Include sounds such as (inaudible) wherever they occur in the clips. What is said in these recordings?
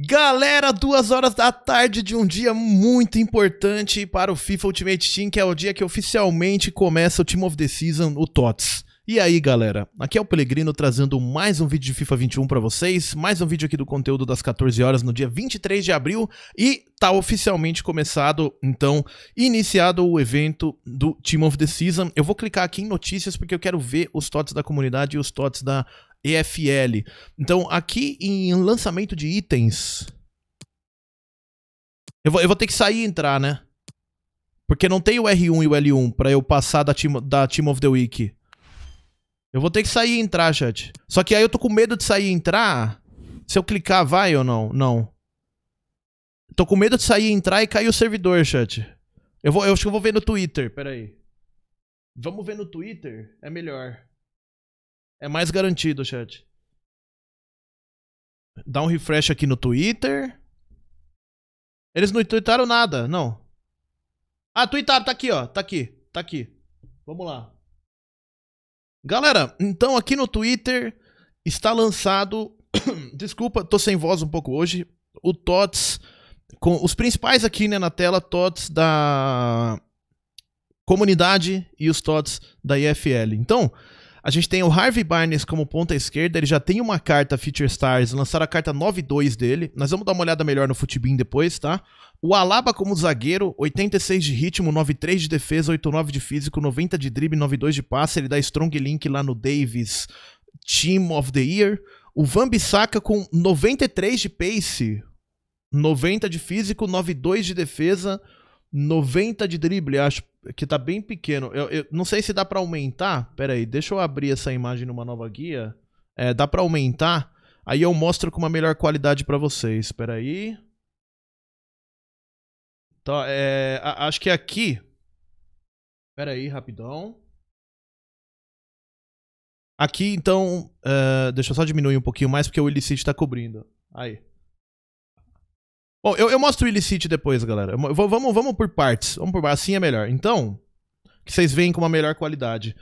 Galera, duas horas da tarde de um dia muito importante para o FIFA Ultimate Team, que é o dia que oficialmente começa o Team of the Season, o TOTS. E aí, galera? Aqui é o Pelegrino trazendo mais um vídeo de FIFA 21 para vocês, mais um vídeo aqui do conteúdo das 14 horas no dia 23 de abril e tá oficialmente começado, então, iniciado o evento do Team of the Season. Eu vou clicar aqui em notícias porque eu quero ver os TOTS da comunidade e os TOTS da EFL. Então, aqui em lançamento de itens. Eu vou, eu vou ter que sair e entrar, né? Porque não tem o R1 e o L1 pra eu passar da Team, da team of the Week. Eu vou ter que sair e entrar, chat. Só que aí eu tô com medo de sair e entrar. Se eu clicar, vai ou não? Não. Tô com medo de sair e entrar e cair o servidor, chat. Eu, vou, eu acho que eu vou ver no Twitter, peraí. Vamos ver no Twitter? É melhor. É mais garantido, chat. Dá um refresh aqui no Twitter. Eles não tweetaram nada, não. Ah, tweetaram, tá aqui, ó. Tá aqui, tá aqui. Vamos lá. Galera, então aqui no Twitter está lançado. (coughs) Desculpa, tô sem voz um pouco hoje. O TOTS. Com os principais aqui né, na tela, TOTS da comunidade e os TOTS da IFL. Então, a gente tem o Harvey Barnes como ponta esquerda, ele já tem uma carta Future Stars, lançaram a carta 9-2 dele. Nós vamos dar uma olhada melhor no Futibin depois, tá? O Alaba como zagueiro, 86 de ritmo, 9-3 de defesa, 8-9 de físico, 90 de drible, 9-2 de passe. Ele dá Strong Link lá no Davis Team of the Year. O Van Bissaka com 93 de pace, 90 de físico, 9-2 de defesa, 90 de drible, acho que tá bem pequeno. Eu, eu não sei se dá para aumentar. Pera aí, deixa eu abrir essa imagem numa nova guia. É, dá para aumentar. Aí eu mostro com uma melhor qualidade para vocês. Pera aí. Tá, é, a, acho que é aqui. Pera aí, rapidão. Aqui, então, uh, deixa eu só diminuir um pouquinho mais porque o ilicite está cobrindo. Aí. Bom, eu, eu mostro o Illicit depois, galera. vamos, vamos por partes. Vamos por assim é melhor. Então, que vocês veem com uma melhor qualidade.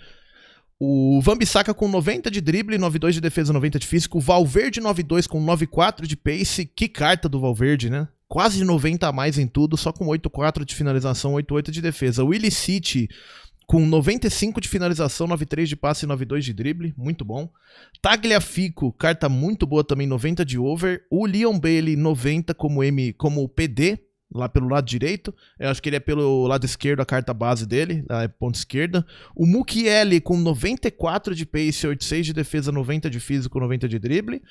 O Vambisaka com 90 de drible, 92 de defesa, 90 de físico. O Valverde 92 com 94 de pace. Que carta do Valverde, né? Quase 90 a mais em tudo, só com 84 de finalização, 88 de defesa. O Illicit com 95 de finalização, 93 de passe e 92 de drible, muito bom. Tagliafico, carta muito boa também, 90 de over. O Leon Bailey, 90 como M, como PD lá pelo lado direito. Eu acho que ele é pelo lado esquerdo, a carta base dele, a é ponta esquerda. O Mukiele com 94 de pace, 86 de defesa, 90 de físico, 90 de drible.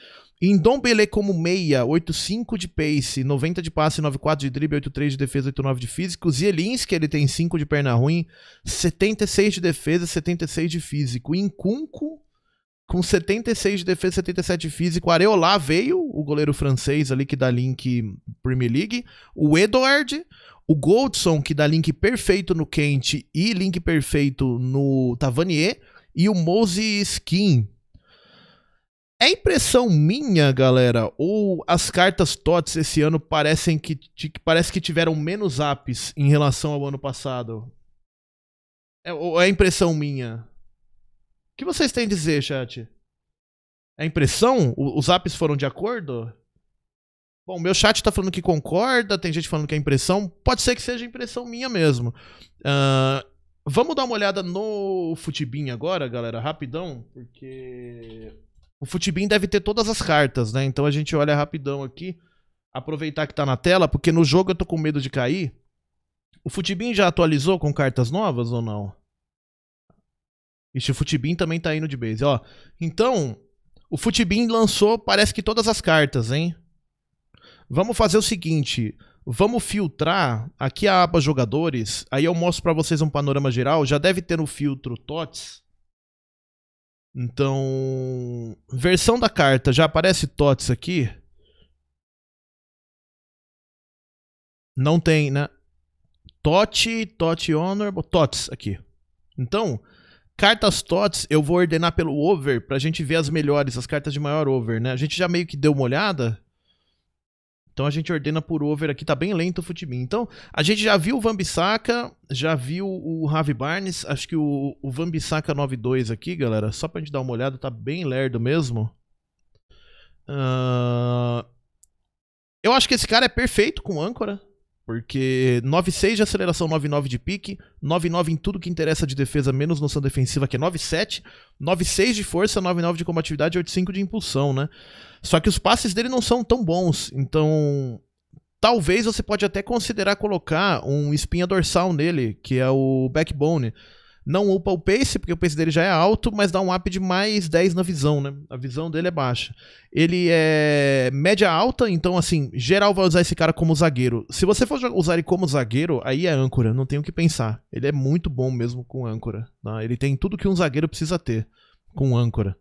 Indombele como meia, 85 de pace, 90 de passe, 94 de drible, 83 de defesa, 89 de físico. Zielinski, ele tem 5 de perna ruim, 76 de defesa, 76 de físico. Incunco, com 76 de defesa, 77 de físico. Areolá veio, o goleiro francês ali que dá link Premier League. O Edward, o Goldson, que dá link perfeito no Kent e link perfeito no Tavanier. E o Moses Skin. É impressão minha, galera, ou as cartas TOTS esse ano parecem que, parece que tiveram menos apps em relação ao ano passado? É, ou é impressão minha? O que vocês têm a dizer, chat? É impressão? os apps foram de acordo? Bom, meu chat tá falando que concorda, tem gente falando que é impressão. Pode ser que seja impressão minha mesmo. Uh, vamos dar uma olhada no Futibin agora, galera, rapidão, porque o Futibin deve ter todas as cartas, né? Então a gente olha rapidão aqui, aproveitar que tá na tela, porque no jogo eu tô com medo de cair. O Futibin já atualizou com cartas novas ou não? Ixi, o Futibin também tá indo de base, ó. Então, o Futibin lançou, parece que todas as cartas, hein? Vamos fazer o seguinte, vamos filtrar aqui a aba jogadores, aí eu mostro para vocês um panorama geral, já deve ter no filtro TOTS. Então, versão da carta, já aparece TOTS aqui? Não tem, né? TOT, TOT Honor, TOTS aqui. Então, Cartas TOTS eu vou ordenar pelo over pra gente ver as melhores, as cartas de maior over, né? A gente já meio que deu uma olhada. Então a gente ordena por over aqui, tá bem lento o Futibin. Então, a gente já viu o Vambisaka, já viu o Ravi Barnes, acho que o, o Vambisaka 9-2 aqui, galera, só pra gente dar uma olhada, tá bem lerdo mesmo. Uh... Eu acho que esse cara é perfeito com âncora. Porque 9,6 de aceleração, 9,9 de pique, 9,9 em tudo que interessa de defesa, menos noção defensiva, que é 9,7, 9,6 de força, 9,9 de combatividade e 8,5 de impulsão, né? Só que os passes dele não são tão bons, então talvez você pode até considerar colocar um espinha dorsal nele, que é o backbone. Não upa o pace, porque o pace dele já é alto, mas dá um up de mais 10 na visão, né? A visão dele é baixa. Ele é média alta, então, assim, geral vai usar esse cara como zagueiro. Se você for usar ele como zagueiro, aí é âncora, não tem o que pensar. Ele é muito bom mesmo com âncora. Né? Ele tem tudo que um zagueiro precisa ter com âncora.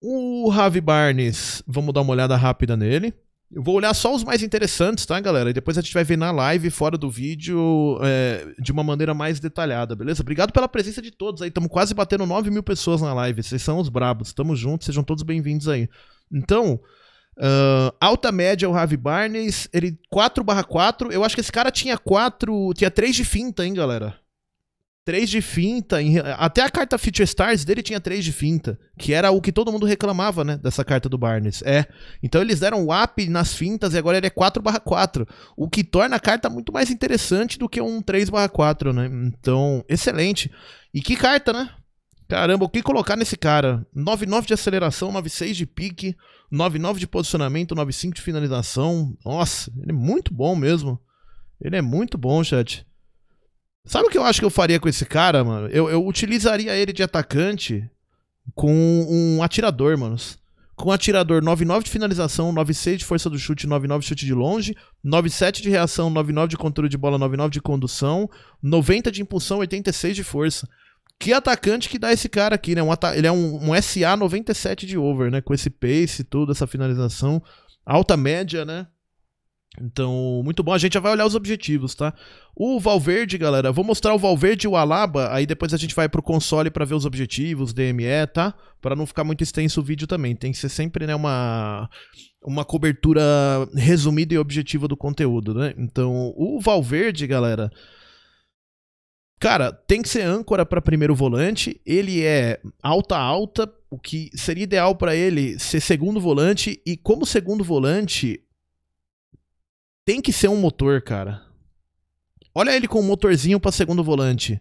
O Ravi Barnes, vamos dar uma olhada rápida nele. Eu vou olhar só os mais interessantes, tá, galera? E depois a gente vai ver na live, fora do vídeo, é, de uma maneira mais detalhada, beleza? Obrigado pela presença de todos aí. Estamos quase batendo 9 mil pessoas na live. Vocês são os brabos. Estamos juntos. sejam todos bem-vindos aí. Então, uh, alta média é o Ravi Barnes, ele 4/4. Eu acho que esse cara tinha 4, tinha 3 de finta, hein, galera? 3 de finta, em... até a carta Future Stars dele tinha 3 de finta, que era o que todo mundo reclamava, né, dessa carta do Barnes. É. Então eles deram o up nas fintas e agora ele é 4/4, o que torna a carta muito mais interessante do que um 3/4, né? Então, excelente. E que carta, né? Caramba, o que colocar nesse cara? 9-9 de aceleração, 9-6 de pique, 9-9 de posicionamento, 9-5 de finalização. Nossa, ele é muito bom mesmo. Ele é muito bom, chat. Sabe o que eu acho que eu faria com esse cara, mano? Eu, eu utilizaria ele de atacante com um atirador, mano. Com um atirador 9-9 de finalização, 9-6 de força do chute, 9-9 de chute de longe, 9-7 de reação, 9-9 de controle de bola, 9-9 de condução, 90 de impulsão, 86 de força. Que atacante que dá esse cara aqui, né? Um ele é um, um SA 97 de over, né? Com esse pace e tudo, essa finalização. Alta média, né? Então, muito bom. A gente já vai olhar os objetivos, tá? O Valverde, galera, vou mostrar o Valverde e o Alaba, aí depois a gente vai pro console para ver os objetivos, DME, tá? Para não ficar muito extenso o vídeo também. Tem que ser sempre, né, uma uma cobertura resumida e objetiva do conteúdo, né? Então, o Valverde, galera, Cara, tem que ser âncora para primeiro volante. Ele é alta alta, o que seria ideal para ele ser segundo volante e como segundo volante, tem que ser um motor, cara. Olha ele com um motorzinho para segundo volante.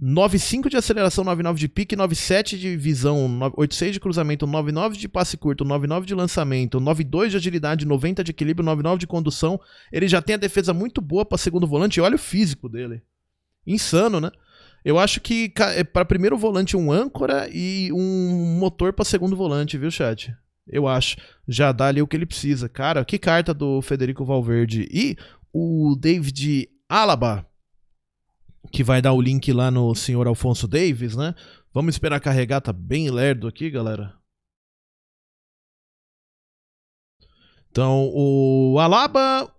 9.5 de aceleração, 9.9 de pique, 9.7 de visão, 8.6 de cruzamento, 9.9 de passe curto, 9.9 de lançamento, 9.2 de agilidade, 90 de equilíbrio, 9.9 de condução. Ele já tem a defesa muito boa para segundo volante. E olha o físico dele. Insano, né? Eu acho que é, para primeiro volante um âncora e um motor para segundo volante, viu, chat? eu acho, já dá ali o que ele precisa. Cara, que carta do Federico Valverde. E o David Alaba, que vai dar o link lá no senhor Alfonso Davis, né? Vamos esperar carregar, tá bem lerdo aqui, galera. Então, o Alaba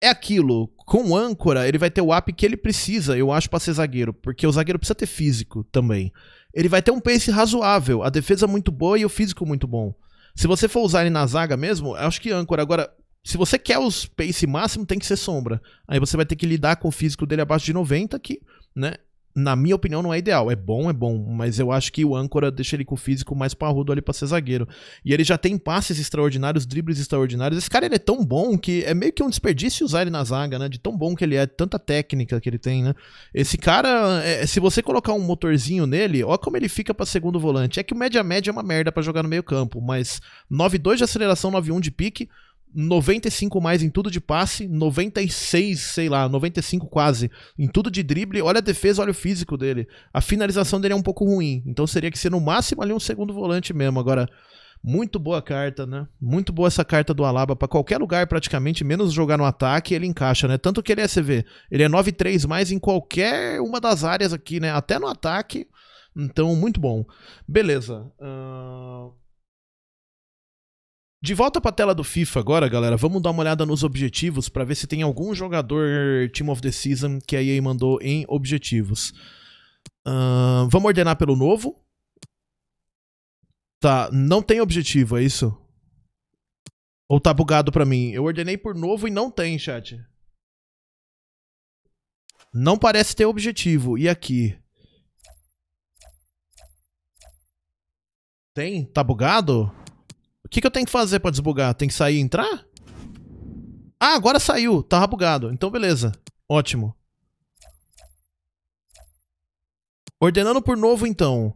é aquilo, com âncora, ele vai ter o up que ele precisa, eu acho, para ser zagueiro, porque o zagueiro precisa ter físico também ele vai ter um pace razoável, a defesa muito boa e o físico muito bom. Se você for usar ele na zaga mesmo, acho que âncora. Agora, se você quer os pace máximo, tem que ser sombra. Aí você vai ter que lidar com o físico dele abaixo de 90, que, né? na minha opinião, não é ideal. É bom, é bom, mas eu acho que o âncora deixa ele com o físico mais parrudo ali pra ser zagueiro. E ele já tem passes extraordinários, dribles extraordinários. Esse cara ele é tão bom que é meio que um desperdício usar ele na zaga, né? De tão bom que ele é, tanta técnica que ele tem, né? Esse cara, é, é se você colocar um motorzinho nele, olha como ele fica pra segundo volante. É que o média-média é uma merda para jogar no meio campo, mas 9-2 de aceleração, 9-1 de pique. 95 mais em tudo de passe, 96, sei lá, 95 quase em tudo de drible. Olha a defesa, olha o físico dele. A finalização dele é um pouco ruim, então seria que ser no máximo ali um segundo volante mesmo. Agora, muito boa carta, né? Muito boa essa carta do Alaba para qualquer lugar praticamente, menos jogar no ataque, ele encaixa, né? Tanto que ele é CV, ele é 9-3 mais em qualquer uma das áreas aqui, né? Até no ataque. Então, muito bom. Beleza. Uh... De volta para a tela do FIFA agora, galera, vamos dar uma olhada nos objetivos para ver se tem algum jogador Team of the Season que a EA mandou em objetivos. Uh, vamos ordenar pelo novo. Tá, não tem objetivo, é isso? Ou tá bugado para mim? Eu ordenei por novo e não tem, chat. Não parece ter objetivo. E aqui? Tem? Tá bugado? que, que eu tenho que fazer para desbugar? Tem que sair e entrar? Ah, agora saiu. Tava bugado. Então, beleza. Ótimo. Ordenando por novo, então.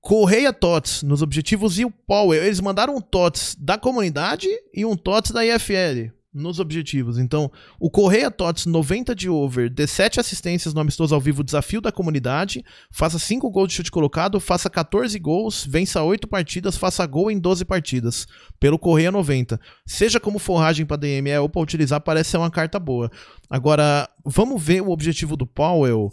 Correia TOTS nos objetivos e o Power. Eles mandaram um TOTS da comunidade e um TOTS da IFL nos objetivos. Então, o Correia Tots 90 de over, dê 7 assistências no amistoso ao vivo, desafio da comunidade, faça 5 gols de chute colocado, faça 14 gols, vença 8 partidas, faça gol em 12 partidas, pelo Correia 90. Seja como forragem para DM é, ou para utilizar, parece ser uma carta boa. Agora, vamos ver o objetivo do Powell.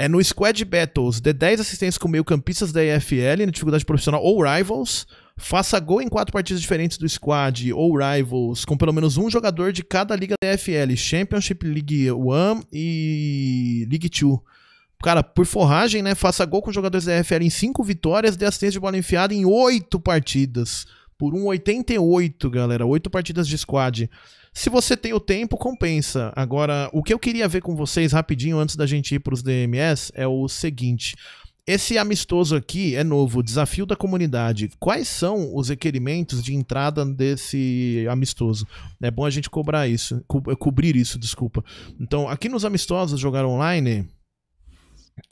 É no Squad Battles, dê 10 assistências com meio-campistas da EFL, na dificuldade profissional ou Rivals, Faça gol em quatro partidas diferentes do squad ou rivals, com pelo menos um jogador de cada liga da EFL, Championship League One e League Two. Cara, por forragem, né? Faça gol com jogadores da EFL em cinco vitórias, dê assistência de bola enfiada em oito partidas. Por um 88, galera. Oito partidas de squad. Se você tem o tempo, compensa. Agora, o que eu queria ver com vocês rapidinho antes da gente ir para os DMS é o seguinte. Esse amistoso aqui é novo, desafio da comunidade. Quais são os requerimentos de entrada desse amistoso? É bom a gente cobrar isso, co cobrir isso, desculpa. Então, aqui nos amistosos jogar online,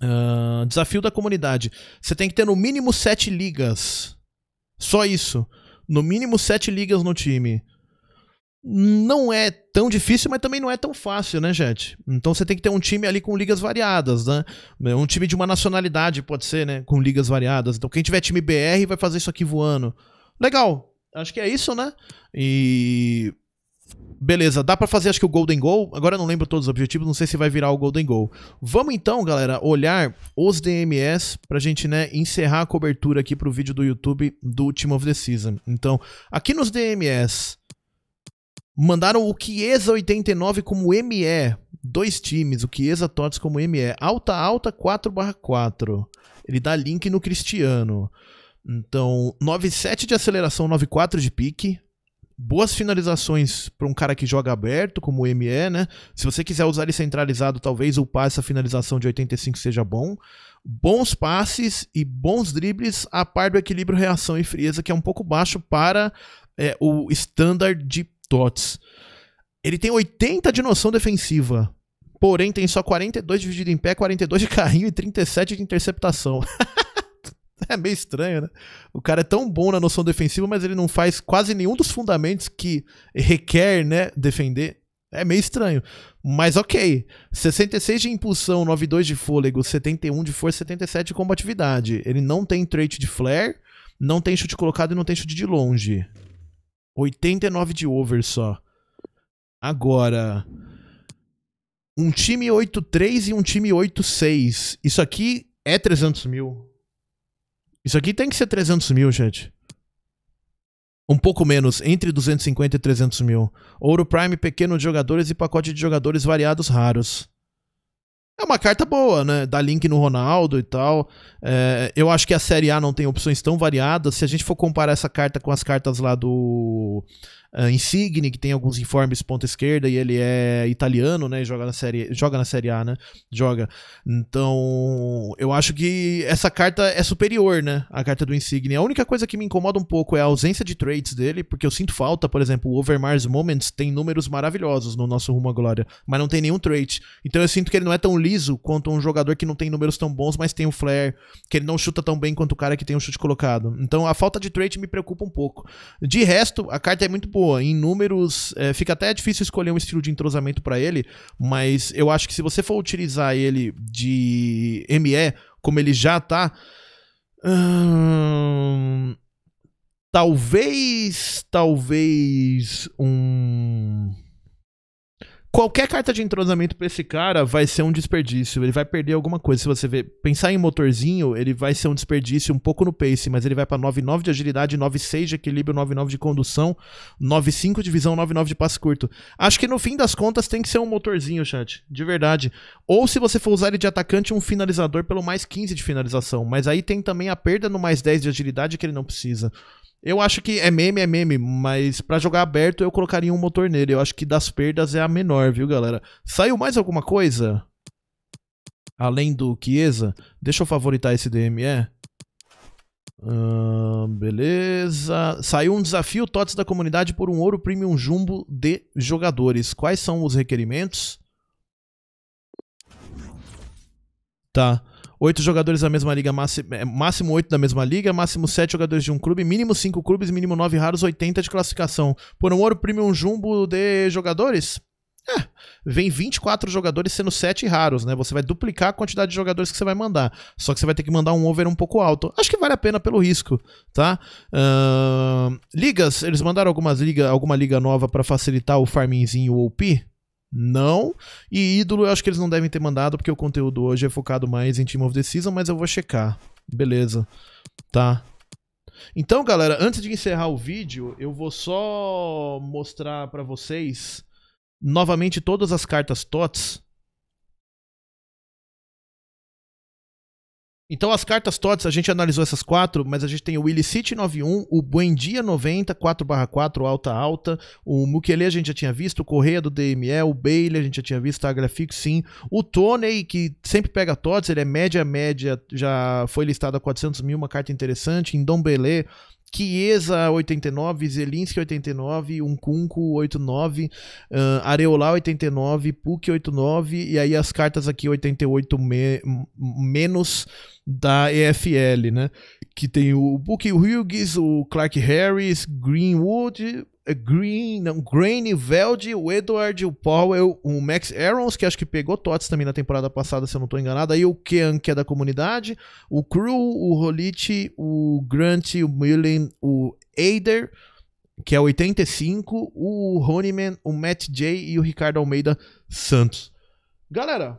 uh, desafio da comunidade. Você tem que ter no mínimo sete ligas. Só isso. No mínimo sete ligas no time não é tão difícil, mas também não é tão fácil, né, gente? Então você tem que ter um time ali com ligas variadas, né? Um time de uma nacionalidade, pode ser, né? Com ligas variadas. Então quem tiver time BR vai fazer isso aqui voando. Legal. Acho que é isso, né? E. Beleza, dá para fazer acho que o Golden Goal. Agora eu não lembro todos os objetivos, não sei se vai virar o Golden Goal. Vamos então, galera, olhar os DMS pra gente, né, encerrar a cobertura aqui pro vídeo do YouTube do Team of the Season. Então, aqui nos DMS, Mandaram o Chiesa 89 como ME. Dois times, o Chiesa Tots como ME. Alta alta 4/4. Ele dá link no Cristiano. Então, 9,7 de aceleração, 9,4 de pique. Boas finalizações para um cara que joga aberto, como o ME, né? Se você quiser usar ele centralizado, talvez upar essa finalização de 85 seja bom. Bons passes e bons dribles, a par do equilíbrio, reação e frieza, que é um pouco baixo para é, o standard de Tots. Ele tem 80 de noção defensiva, porém tem só 42 dividido em pé, 42 de carrinho e 37 de interceptação. (laughs) é meio estranho, né? O cara é tão bom na noção defensiva, mas ele não faz quase nenhum dos fundamentos que requer, né, defender. É meio estranho. Mas ok. 66 de impulsão, 92 de fôlego, 71 de força, 77 de combatividade. Ele não tem trait de flare, não tem chute colocado e não tem chute de longe. 89 de over só. Agora, um time 8-3 e um time 8-6. Isso aqui é 300 mil. Isso aqui tem que ser 300 mil, gente. Um pouco menos, entre 250 e 300 mil. Ouro Prime, pequeno de jogadores e pacote de jogadores variados raros. É uma carta boa, né? Dá link no Ronaldo e tal. É, eu acho que a Série A não tem opções tão variadas. Se a gente for comparar essa carta com as cartas lá do uh, Insigne, que tem alguns informes ponta esquerda e ele é italiano, né? Joga na série, joga na série A, né? Joga. Então, eu acho que essa carta é superior, né? A carta do Insigne. A única coisa que me incomoda um pouco é a ausência de traits dele, porque eu sinto falta, por exemplo, o Overmars Moments tem números maravilhosos no nosso rumo à glória, mas não tem nenhum trait. Então eu sinto que ele não é tão liso quanto um jogador que não tem números tão bons, mas tem o um flare, que ele não chuta tão bem quanto o cara que tem um chute colocado. Então a falta de trade me preocupa um pouco. De resto, a carta é muito boa. Em números, é, fica até difícil escolher um estilo de entrosamento para ele, mas eu acho que se você for utilizar ele de ME, como ele já tá. Hum, talvez. Talvez um qualquer carta de entrosamento para esse cara vai ser um desperdício. Ele vai perder alguma coisa. Se você ver, pensar em motorzinho, ele vai ser um desperdício um pouco no pace, mas ele vai para 9,9 de agilidade, 9,6 de equilíbrio, 9,9 de condução, 9,5 de visão, 9,9 de passe curto. Acho que no fim das contas tem que ser um motorzinho, chat. De verdade. Ou se você for usar ele de atacante, um finalizador pelo mais 15 de finalização. Mas aí tem também a perda no mais 10 de agilidade que ele não precisa. Eu acho que é meme, é meme, mas para jogar aberto eu colocaria um motor nele. Eu acho que das perdas é a menor, viu, galera? Saiu mais alguma coisa? Além do Chiesa? Deixa eu favoritar esse DME. É? beleza. Saiu um desafio TOTS da comunidade por um ouro premium jumbo de jogadores. Quais são os requerimentos? Tá oito jogadores da mesma liga, é, máximo oito da mesma liga, máximo sete jogadores de um clube, mínimo cinco clubes, mínimo nove raros, 80 de classificação. Por um ouro premium jumbo de jogadores? É, vem 24 jogadores sendo 7 raros, né? Você vai duplicar a quantidade de jogadores que você vai mandar. Só que você vai ter que mandar um over um pouco alto. Acho que vale a pena pelo risco, tá? Uh, ligas, eles mandaram algumas liga, alguma liga nova para facilitar o farmingzinho ou o P? não. E ídolo eu acho que eles não devem ter mandado, porque o conteúdo hoje é focado mais em Team of the Season, mas eu vou checar. Beleza. Tá. Então, galera, antes de encerrar o vídeo, eu vou só mostrar para vocês novamente todas as cartas TOTS Então as cartas TOTS, a gente analisou essas quatro, mas a gente tem o Willy City 91, o Buendia 90, 4/4 alta alta, o Mukele a gente já tinha visto, o Correia do DME, o Bailey a gente já tinha visto, a Grafix sim, o Tony que sempre pega TOTS, ele é média média, já foi listado a 400 mil, uma carta interessante, em Dombele Chiesa 89, Zelinski 89, Uncunco 89, uh, Areola 89, Puk 89 e aí as cartas aqui 88 me menos da EFL, né? Que tem o Bucky Hughes, o Clark Harris, Greenwood, eh, Green, não, Grainveld, o Edward, o Powell, o Max Aarons, que acho que pegou Tots também na temporada passada, se eu não estou enganado. Aí o Kean, que é da comunidade, o Crew, o Rolite, o Grant, o Millen, o Eider, que é 85, o Honeyman, o Matt J e o Ricardo Almeida Santos. Galera,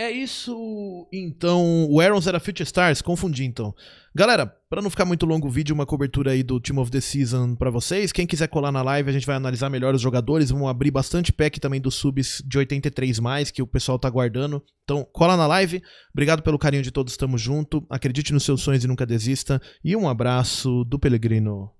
é isso, então. O Aaron era Future Stars, confundi então. Galera, para não ficar muito longo o vídeo, uma cobertura aí do Team of the Season para vocês. Quem quiser colar na live, a gente vai analisar melhor os jogadores. Vamos abrir bastante pack também dos subs de 83 mais que o pessoal tá guardando. Então, cola na live. Obrigado pelo carinho de todos, tamo junto. Acredite nos seus sonhos e nunca desista. E um abraço do Pelegrino.